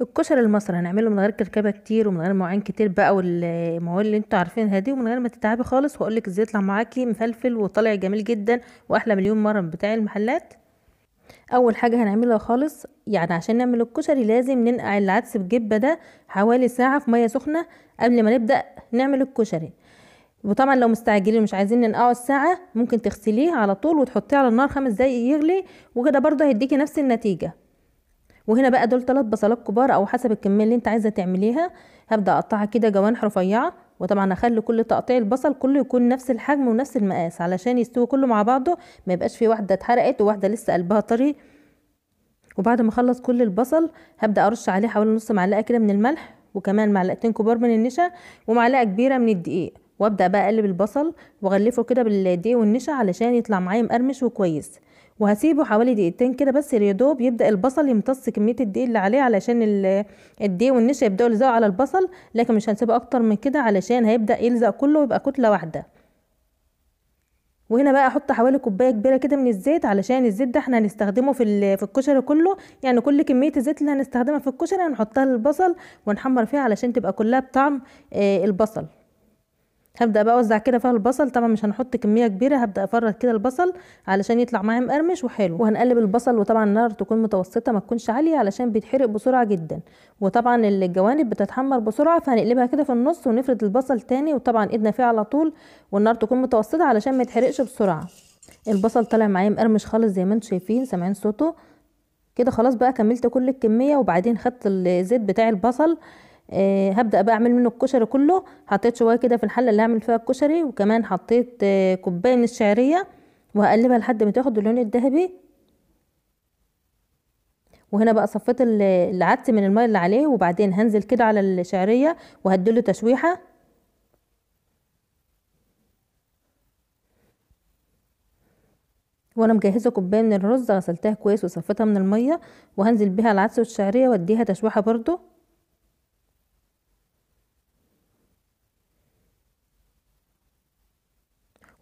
الكشري المصري هنعمله من غير كركبه كتير ومن غير معين كتير بقى والمواد اللي انتوا عارفينها دي ومن غير ما تتعبي خالص واقول لك ازاي يطلع معاكي مفلفل وطالع جميل جدا واحلى مليون مره من بتاع المحلات اول حاجه هنعملها خالص يعني عشان نعمل الكشري لازم ننقع العدس بالجبه ده حوالي ساعه في ميه سخنه قبل ما نبدا نعمل الكشري وطبعا لو مستعجلين ومش عايزين ننقعه الساعه ممكن تغسليه على طول وتحطيه على النار خمس دقايق يغلي وكده برضه هيديكي نفس النتيجه وهنا بقى دول ثلاث بصلات كبار او حسب الكميه اللي انت عايزه تعمليها هبدا اقطعها كده جوانح رفيعه وطبعا اخلي كل تقطيع البصل كله يكون نفس الحجم ونفس المقاس علشان يستوي كله مع بعضه ما يبقاش في واحده اتحرقت وواحده لسه قلبها طري وبعد ما اخلص كل البصل هبدا ارش عليه حوالي نص معلقه كده من الملح وكمان معلقتين كبار من النشا ومعلقه كبيره من الدقيق وابدا بقى اقلب البصل واغلفه كده بالدقيق والنشا علشان يطلع معايا مقرمش وكويس وهسيبه حوالي دقيقتين كده بس يا دوب يبدا البصل يمتص كميه الدقيق اللي عليه علشان الدقيق والنشا يبداوا يلزقوا على البصل لكن مش هنسيبه اكتر من كده علشان هيبدا يلزق كله ويبقى كتله واحده وهنا بقى احط حوالي كوبايه كبيره كده من الزيت علشان الزيت ده احنا هنستخدمه في في الكشري كله يعني كل كميه الزيت اللي هنستخدمها في الكشري هنحطها للبصل ونحمر فيها علشان تبقى كلها بطعم آه، البصل هبدا بقى اوزع كده فيها البصل طبعا مش هنحط كميه كبيره هبدا افرد كده البصل علشان يطلع معايا مقرمش وحلو وهنقلب البصل وطبعا النار تكون متوسطه ما تكونش عاليه علشان بيتحرق بسرعه جدا وطبعا الجوانب بتتحمر بسرعه فهنقلبها كده في النص ونفرد البصل تاني وطبعا ايدنا فيه على طول والنار تكون متوسطه علشان ما يتحرقش بسرعه البصل طالع معايا مقرمش خالص زي ما انتم شايفين سامعين صوته كده خلاص بقى كملت كل الكميه وبعدين خدت الزيت بتاع البصل آه، هبدا بقى اعمل منه الكشري كله حطيت شويه كده في الحله اللي هعمل فيها الكشري وكمان حطيت آه، كوبايه من الشعريه وهقلبها لحد ما تاخد اللون الذهبي وهنا بقى صفيت العدس من الميه اللي عليه وبعدين هنزل كده على الشعريه وهديله تشويحه وانا مجهزه كوبايه من الرز غسلتها كويس وصفيتها من الميه وهنزل بيها العدس والشعريه واديها تشويحه برده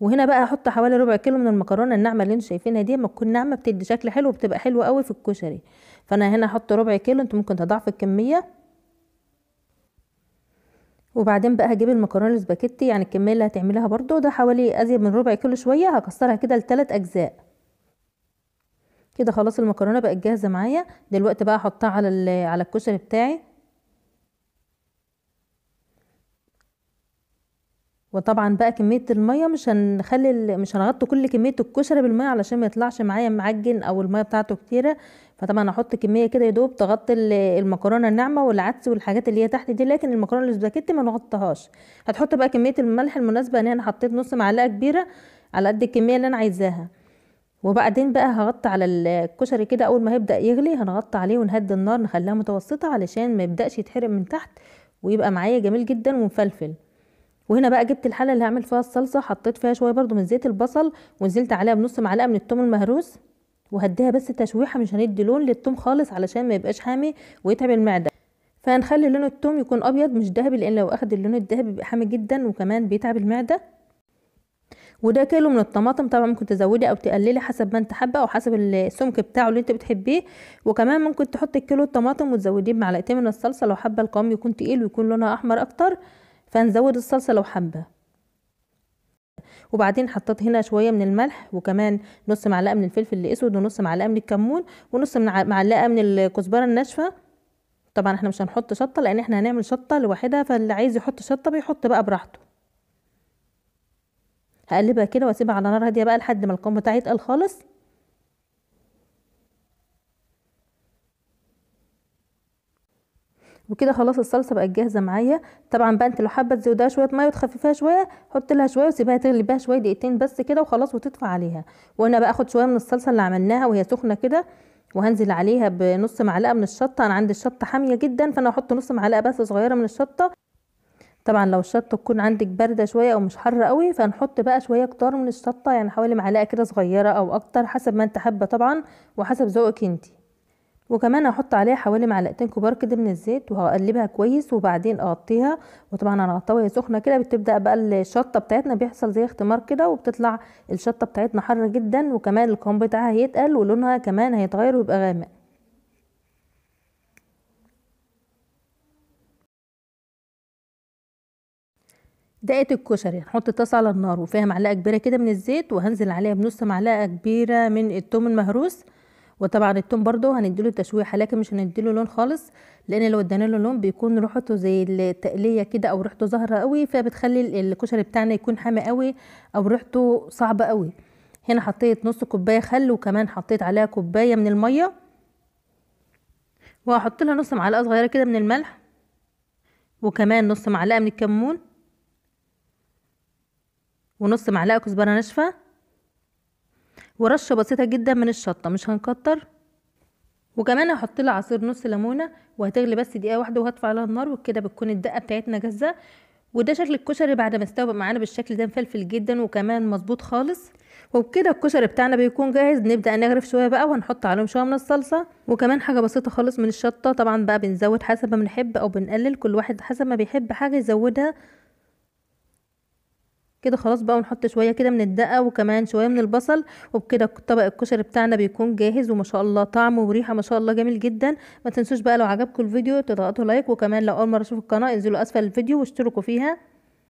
وهنا بقى هحط حوالي ربع كيلو من المكرونه الناعمه اللي انتوا شايفينها دي لما تكون ناعمه بتدي شكل حلو وبتبقى حلوه قوي في الكشري فانا هنا هحط ربع كيلو انتوا ممكن تضاعفوا الكميه وبعدين بقى هجيب المكرونه السباكيتي يعني الكميه اللي هتعملها برده ده حوالي ازيد من ربع كيلو شويه هكسرها كده لثلاث اجزاء كده خلاص المكرونه بقت جاهزه معايا دلوقتي بقى احطها على على الكشري بتاعي وطبعا بقى كميه الميه مش هنخلي مش هنغطي كل كميه الكشري بالميه علشان ما يطلعش معايا معجن او الميه بتاعته كتيره فطبعا هحط كميه كده يدوب تغطي المكرونه الناعمه والعدس والحاجات اللي هي تحت دي لكن المكرونه الاسباجيتي ما نغطيهاش هتحط بقى كميه الملح المناسبه ان انا حطيت نص معلقه كبيره على قد الكميه اللي انا عايزاها وبعدين بقى هغطي على الكشري كده اول ما هيبدا يغلي هنغطي عليه ونهدي النار نخليها متوسطه علشان ما يبداش يتحرق من تحت ويبقى معايا جميل جدا ومفلفل وهنا بقى جبت الحله اللي هعمل فيها الصلصه حطيت فيها شويه برده من زيت البصل ونزلت عليها بنص معلقه من الثوم المهروس وهديها بس تشويحه مش هندي لون للثوم خالص علشان ما يبقاش حامي ويتعب المعده فهنخلي لون الثوم يكون ابيض مش ذهبي لان لو اخد اللون الذهبي بيبقى حامي جدا وكمان بيتعب المعده وده كيلو من الطماطم طبعا ممكن تزودي او تقللي حسب ما انت حابه او حسب السمك بتاعه اللي انت بتحبيه وكمان ممكن تحطي كيلو الطماطم وتزوديه بمعلقتين من الصلصه لو حابه القوام يكون تقيل ويكون لونها احمر اكتر فنزود الصلصة لو حابة وبعدين حطيت هنا شوية من الملح وكمان نص معلقة من الفلفل الأسود ونص معلقة من الكمون ونص معلقة من الكزبرة الناشفة طبعا احنا مش هنحط شطة لأن احنا هنعمل شطة لوحدها فاللي عايز يحط شطة بيحط بقى براحته هقلبها كده واسيبها على نار هاديه بقى لحد ما القوام بتاعي يتقل خالص وكده خلاص الصلصه بقت جاهزه معايا طبعا بقى انت لو حابه تزودها شويه ميه وتخففها شويه حط لها شويه وسيبها تغلي بيها شويه دقيقتين بس كده وخلاص وتطفى عليها وانا باخد شويه من الصلصه اللي عملناها وهي سخنه كده وهنزل عليها بنص معلقه من الشطه انا عندي الشطه حاميه جدا فانا هحط نص معلقه بس صغيره من الشطه طبعا لو الشطه تكون عندك بارده شويه او مش حاره قوي فنحط بقى شويه كتار من الشطه يعني حوالي معلقه كده صغيره او اكتر حسب ما انت حابه طبعا وحسب ذوقك انتي وكمان هحط عليها حوالي معلقتين كبار كده من الزيت وهقلبها كويس وبعدين اغطيها وطبعا هنغطيها وهي سخنه كده بتبدا بقى الشطه بتاعتنا بيحصل زي اختمار كده وبتطلع الشطه بتاعتنا حر جدا وكمان القوام بتاعها هيتقل ولونها كمان هيتغير ويبقى غامق دقة الكشري هنحط الطاسه على النار وفيها معلقة كبيرة كده من الزيت وهنزل عليها بنص معلقة كبيرة من التوم المهروس وطبعا التوم برضو هنديله تشويحه لكن مش هنديله لون خالص لان لو ادينا له لون بيكون ريحته زي التقليه كده او ريحته زهره قوي فبتخلي الكشري بتاعنا يكون حامي قوي او ريحته صعبه قوي هنا حطيت نص كوبايه خل وكمان حطيت عليها كوبايه من الميه وهحط لها نص معلقه صغيره كده من الملح وكمان نص معلقه من الكمون ونص معلقه كزبره ناشفه ورشه بسيطه جدا من الشطه مش هنكتر وكمان هحط لها عصير نص ليمونه وهتغلي بس دقيقه واحده وهطفي عليها النار وكده بتكون الدقه بتاعتنا جاهزه وده شكل الكشري بعد ما استوى معانا بالشكل ده مفلفل جدا وكمان مظبوط خالص وبكده الكشري بتاعنا بيكون جاهز نبدا نغرف شويه بقى وهنحط عليهم شويه من الصلصه وكمان حاجه بسيطه خالص من الشطه طبعا بقى بنزود حسب ما بنحب او بنقلل كل واحد حسب ما بيحب حاجه يزودها كده خلاص بقى ونحط شويه كده من الدقه وكمان شويه من البصل وبكده طبق الكشري بتاعنا بيكون جاهز وما شاء الله طعمه وريحه ما شاء الله جميل جدا ما تنسوش بقى لو عجبكم الفيديو تضغطوا لايك وكمان لو اول مره تشوفوا القناه انزلوا اسفل الفيديو واشتركوا فيها